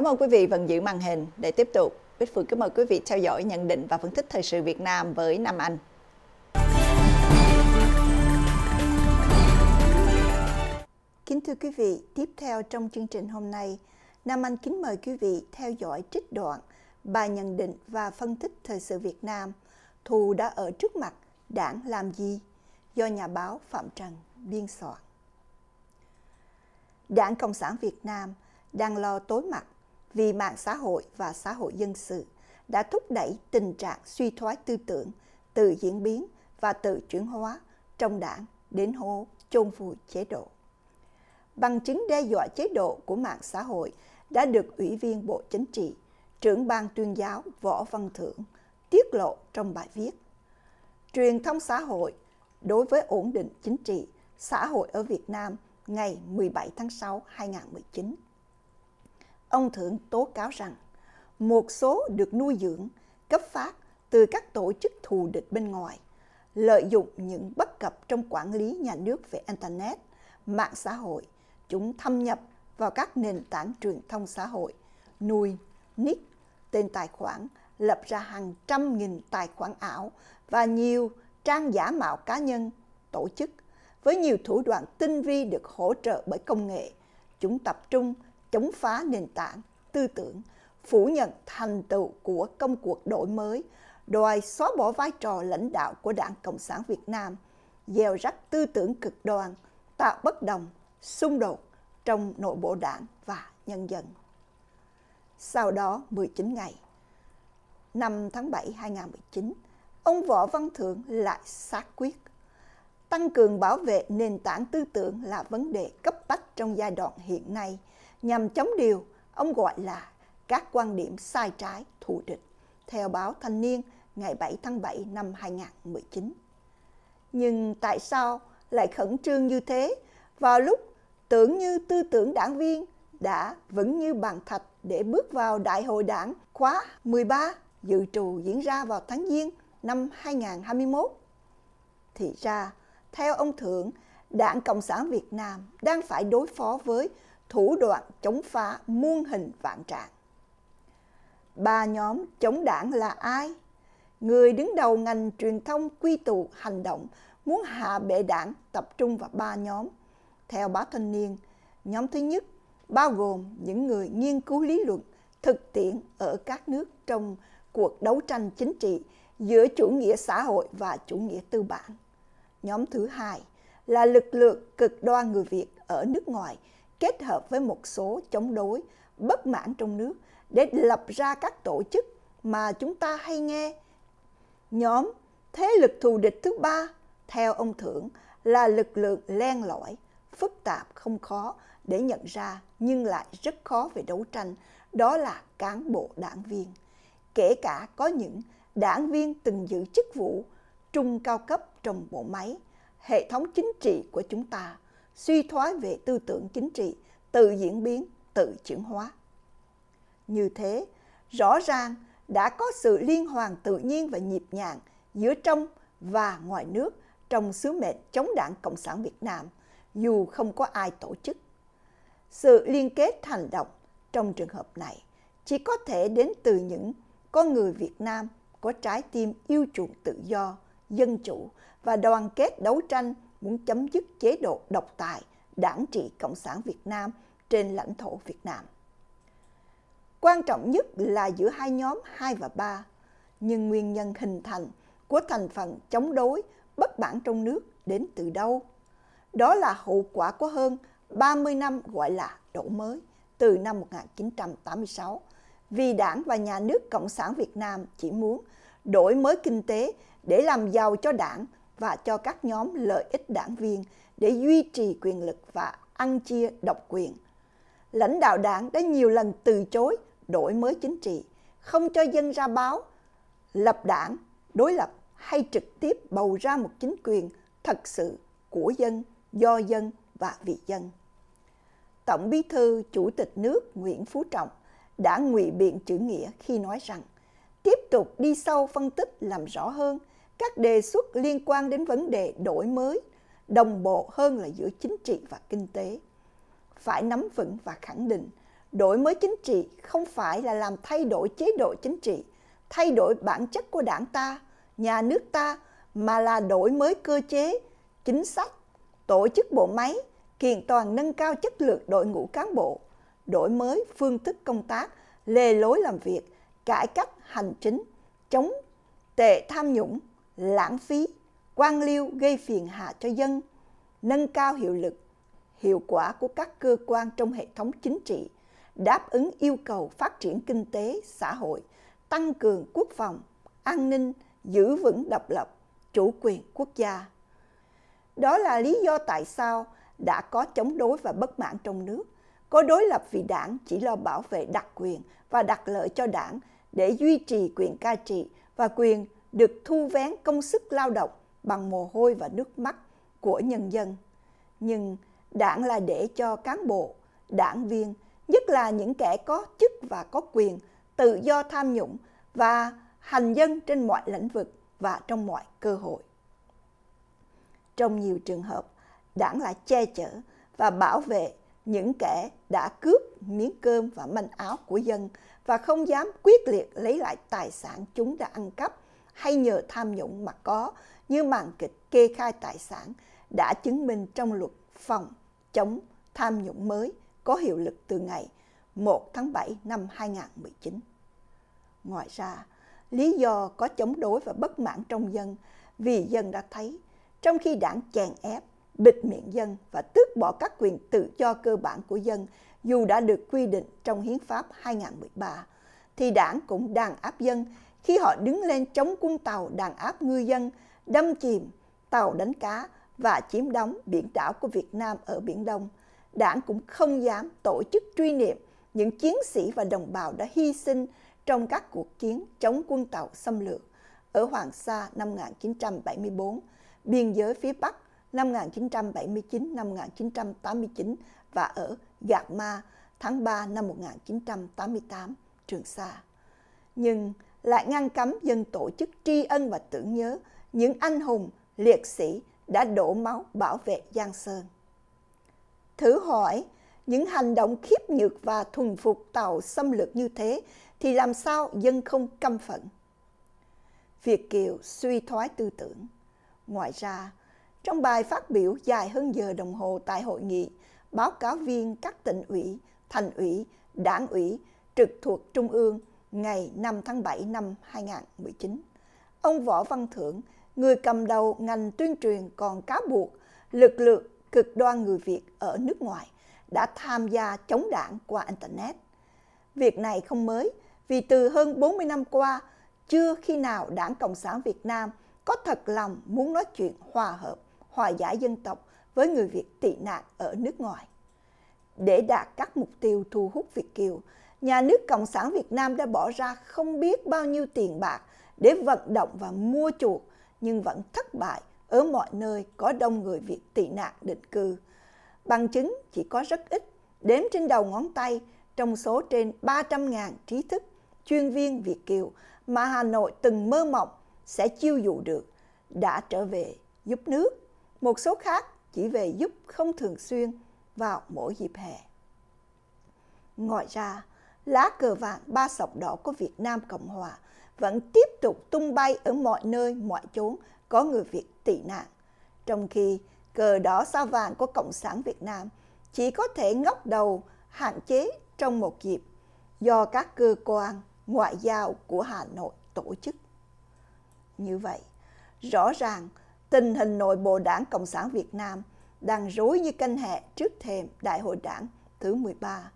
Cảm ơn quý vị vẫn giữ màn hình để tiếp tục. Bích Phương kính mời quý vị theo dõi nhận định và phân tích thời sự Việt Nam với Nam Anh. Kính thưa quý vị, tiếp theo trong chương trình hôm nay, Nam Anh kính mời quý vị theo dõi trích đoạn bài nhận định và phân tích thời sự Việt Nam Thù đã ở trước mặt, đảng làm gì? Do nhà báo Phạm Trần biên soạn. Đảng Cộng sản Việt Nam đang lo tối mặt vì mạng xã hội và xã hội dân sự đã thúc đẩy tình trạng suy thoái tư tưởng, tự diễn biến và tự chuyển hóa trong đảng đến hô chôn vùi chế độ. Bằng chứng đe dọa chế độ của mạng xã hội đã được Ủy viên Bộ Chính trị, trưởng ban tuyên giáo Võ Văn Thưởng tiết lộ trong bài viết. Truyền thông xã hội đối với ổn định chính trị xã hội ở Việt Nam ngày 17 tháng 6 2019 ông Thượng tố cáo rằng một số được nuôi dưỡng, cấp phát từ các tổ chức thù địch bên ngoài, lợi dụng những bất cập trong quản lý nhà nước về Internet, mạng xã hội, chúng thâm nhập vào các nền tảng truyền thông xã hội, nuôi, nick, tên tài khoản, lập ra hàng trăm nghìn tài khoản ảo và nhiều trang giả mạo cá nhân, tổ chức với nhiều thủ đoạn tinh vi được hỗ trợ bởi công nghệ. Chúng tập trung chống phá nền tảng tư tưởng, phủ nhận thành tựu của công cuộc đổi mới, đòi xóa bỏ vai trò lãnh đạo của Đảng Cộng sản Việt Nam, gieo rắc tư tưởng cực đoan, tạo bất đồng, xung đột trong nội bộ đảng và nhân dân. Sau đó 19 ngày, năm tháng 7 2019, ông Võ Văn Thưởng lại xác quyết. Tăng cường bảo vệ nền tảng tư tưởng là vấn đề cấp bách trong giai đoạn hiện nay – nhằm chống điều ông gọi là các quan điểm sai trái thù địch, theo báo Thanh niên ngày 7 tháng 7 năm 2019. Nhưng tại sao lại khẩn trương như thế vào lúc tưởng như tư tưởng đảng viên đã vững như bàn thạch để bước vào Đại hội đảng khóa 13 dự trù diễn ra vào tháng Giêng năm 2021? Thì ra, theo ông Thượng, Đảng Cộng sản Việt Nam đang phải đối phó với thủ đoạn chống phá muôn hình vạn trạng. Ba nhóm chống đảng là ai? Người đứng đầu ngành truyền thông quy tụ hành động muốn hạ bệ đảng tập trung vào ba nhóm. Theo báo thanh niên, nhóm thứ nhất bao gồm những người nghiên cứu lý luận thực tiễn ở các nước trong cuộc đấu tranh chính trị giữa chủ nghĩa xã hội và chủ nghĩa tư bản. Nhóm thứ hai là lực lượng cực đoan người Việt ở nước ngoài – kết hợp với một số chống đối bất mãn trong nước để lập ra các tổ chức mà chúng ta hay nghe. Nhóm thế lực thù địch thứ ba theo ông Thưởng là lực lượng len lỏi, phức tạp không khó để nhận ra nhưng lại rất khó về đấu tranh, đó là cán bộ đảng viên. Kể cả có những đảng viên từng giữ chức vụ trung cao cấp trong bộ máy, hệ thống chính trị của chúng ta – suy thoái về tư tưởng chính trị, tự diễn biến, tự chuyển hóa. Như thế, rõ ràng đã có sự liên hoàn tự nhiên và nhịp nhàng giữa trong và ngoài nước trong sứ mệnh chống đảng Cộng sản Việt Nam, dù không có ai tổ chức. Sự liên kết hành động trong trường hợp này chỉ có thể đến từ những con người Việt Nam có trái tim yêu chuộng tự do, dân chủ và đoàn kết đấu tranh muốn chấm dứt chế độ độc tài đảng trị Cộng sản Việt Nam trên lãnh thổ Việt Nam. Quan trọng nhất là giữa hai nhóm 2 và 3, nhưng nguyên nhân hình thành của thành phần chống đối bất bản trong nước đến từ đâu? Đó là hậu quả của hơn 30 năm gọi là đổi mới từ năm 1986 vì đảng và nhà nước Cộng sản Việt Nam chỉ muốn đổi mới kinh tế để làm giàu cho đảng và cho các nhóm lợi ích đảng viên để duy trì quyền lực và ăn chia độc quyền. Lãnh đạo đảng đã nhiều lần từ chối đổi mới chính trị, không cho dân ra báo, lập đảng, đối lập hay trực tiếp bầu ra một chính quyền thật sự của dân, do dân và vì dân. Tổng bí thư Chủ tịch nước Nguyễn Phú Trọng đã ngụy biện chữ nghĩa khi nói rằng tiếp tục đi sâu phân tích làm rõ hơn – các đề xuất liên quan đến vấn đề đổi mới đồng bộ hơn là giữa chính trị và kinh tế phải nắm vững và khẳng định đổi mới chính trị không phải là làm thay đổi chế độ chính trị thay đổi bản chất của đảng ta nhà nước ta mà là đổi mới cơ chế chính sách tổ chức bộ máy kiện toàn nâng cao chất lượng đội ngũ cán bộ đổi mới phương thức công tác lề lối làm việc cải cách hành chính chống tệ tham nhũng lãng phí, quan liêu gây phiền hà cho dân, nâng cao hiệu lực, hiệu quả của các cơ quan trong hệ thống chính trị, đáp ứng yêu cầu phát triển kinh tế, xã hội, tăng cường quốc phòng, an ninh, giữ vững độc lập, chủ quyền quốc gia. Đó là lý do tại sao đã có chống đối và bất mãn trong nước, có đối lập vì đảng chỉ lo bảo vệ đặc quyền và đặc lợi cho đảng để duy trì quyền ca trị và quyền được thu vén công sức lao động bằng mồ hôi và nước mắt của nhân dân. Nhưng đảng là để cho cán bộ, đảng viên, nhất là những kẻ có chức và có quyền, tự do tham nhũng và hành dân trên mọi lĩnh vực và trong mọi cơ hội. Trong nhiều trường hợp, đảng lại che chở và bảo vệ những kẻ đã cướp miếng cơm và manh áo của dân và không dám quyết liệt lấy lại tài sản chúng đã ăn cắp hay nhờ tham nhũng mà có như màn kịch kê khai tài sản đã chứng minh trong luật phòng chống tham nhũng mới có hiệu lực từ ngày 1 tháng 7 năm 2019. Ngoài ra, lý do có chống đối và bất mãn trong dân vì dân đã thấy, trong khi đảng chèn ép, bịt miệng dân và tước bỏ các quyền tự do cơ bản của dân dù đã được quy định trong Hiến pháp 2013, thì đảng cũng đàn áp dân khi họ đứng lên chống quân tàu đàn áp ngư dân, đâm chìm tàu đánh cá và chiếm đóng biển đảo của Việt Nam ở Biển Đông. Đảng cũng không dám tổ chức truy niệm những chiến sĩ và đồng bào đã hy sinh trong các cuộc chiến chống quân tàu xâm lược ở Hoàng Sa năm 1974, biên giới phía Bắc năm 1979 năm 1989 và ở Gạc Ma tháng 3 năm 1988 Trường Sa. Nhưng lại ngăn cấm dân tổ chức tri ân và tưởng nhớ những anh hùng, liệt sĩ đã đổ máu bảo vệ Giang Sơn. Thử hỏi, những hành động khiếp nhược và thuần phục tàu xâm lược như thế thì làm sao dân không căm phẫn? Việt Kiều suy thoái tư tưởng. Ngoài ra, trong bài phát biểu dài hơn giờ đồng hồ tại hội nghị, báo cáo viên các tỉnh ủy, thành ủy, đảng ủy trực thuộc trung ương ngày 5 tháng 7 năm 2019. Ông Võ Văn Thưởng, người cầm đầu ngành tuyên truyền còn cáo buộc lực lượng cực đoan người Việt ở nước ngoài đã tham gia chống đảng qua Internet. Việc này không mới, vì từ hơn 40 năm qua, chưa khi nào Đảng Cộng sản Việt Nam có thật lòng muốn nói chuyện hòa hợp, hòa giải dân tộc với người Việt tị nạn ở nước ngoài. Để đạt các mục tiêu thu hút Việt Kiều, nhà nước Cộng sản Việt Nam đã bỏ ra không biết bao nhiêu tiền bạc để vận động và mua chuộc nhưng vẫn thất bại ở mọi nơi có đông người Việt tị nạn định cư. Bằng chứng chỉ có rất ít, đếm trên đầu ngón tay trong số trên 300.000 trí thức, chuyên viên Việt Kiều mà Hà Nội từng mơ mộng sẽ chiêu dụ được, đã trở về giúp nước. Một số khác chỉ về giúp không thường xuyên vào mỗi dịp hè. Ngoài ra, lá cờ vàng ba sọc đỏ của Việt Nam Cộng Hòa vẫn tiếp tục tung bay ở mọi nơi, mọi chốn có người Việt tị nạn. Trong khi cờ đỏ sao vàng của Cộng sản Việt Nam chỉ có thể ngóc đầu hạn chế trong một dịp do các cơ quan ngoại giao của Hà Nội tổ chức. Như vậy, rõ ràng tình hình nội bộ đảng Cộng sản Việt Nam đang rối như canh hẹ trước thềm Đại hội đảng thứ 13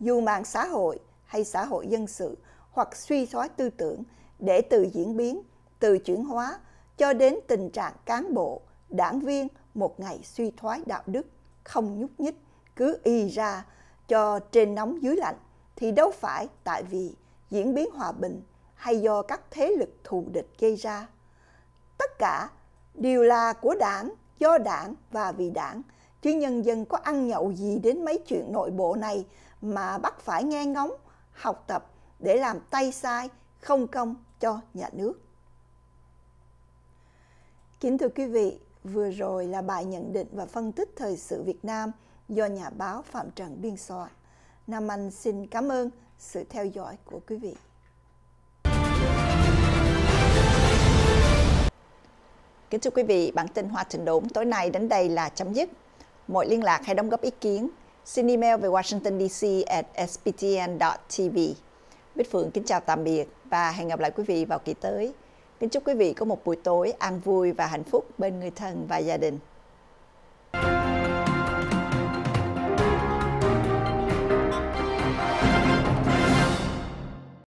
dù mạng xã hội hay xã hội dân sự hoặc suy thoái tư tưởng để từ diễn biến, từ chuyển hóa cho đến tình trạng cán bộ, đảng viên một ngày suy thoái đạo đức, không nhúc nhích, cứ y ra cho trên nóng dưới lạnh thì đâu phải tại vì diễn biến hòa bình hay do các thế lực thù địch gây ra. Tất cả đều là của đảng, do đảng và vì đảng, chứ nhân dân có ăn nhậu gì đến mấy chuyện nội bộ này mà bắt phải nghe ngóng, học tập để làm tay sai, không công cho nhà nước. Kính thưa quý vị, vừa rồi là bài nhận định và phân tích thời sự Việt Nam do nhà báo Phạm Trần biên soạn. Nam Anh xin cảm ơn sự theo dõi của quý vị. Kính thưa quý vị, bản tin Hoa Thịnh Đốn tối nay đến đây là chấm dứt. Mọi liên lạc hay đóng góp ý kiến Xin email về Washington DC at sptn.tv. Bích Phượng kính chào tạm biệt và hẹn gặp lại quý vị vào kỳ tới. Kính chúc quý vị có một buổi tối an vui và hạnh phúc bên người thân và gia đình.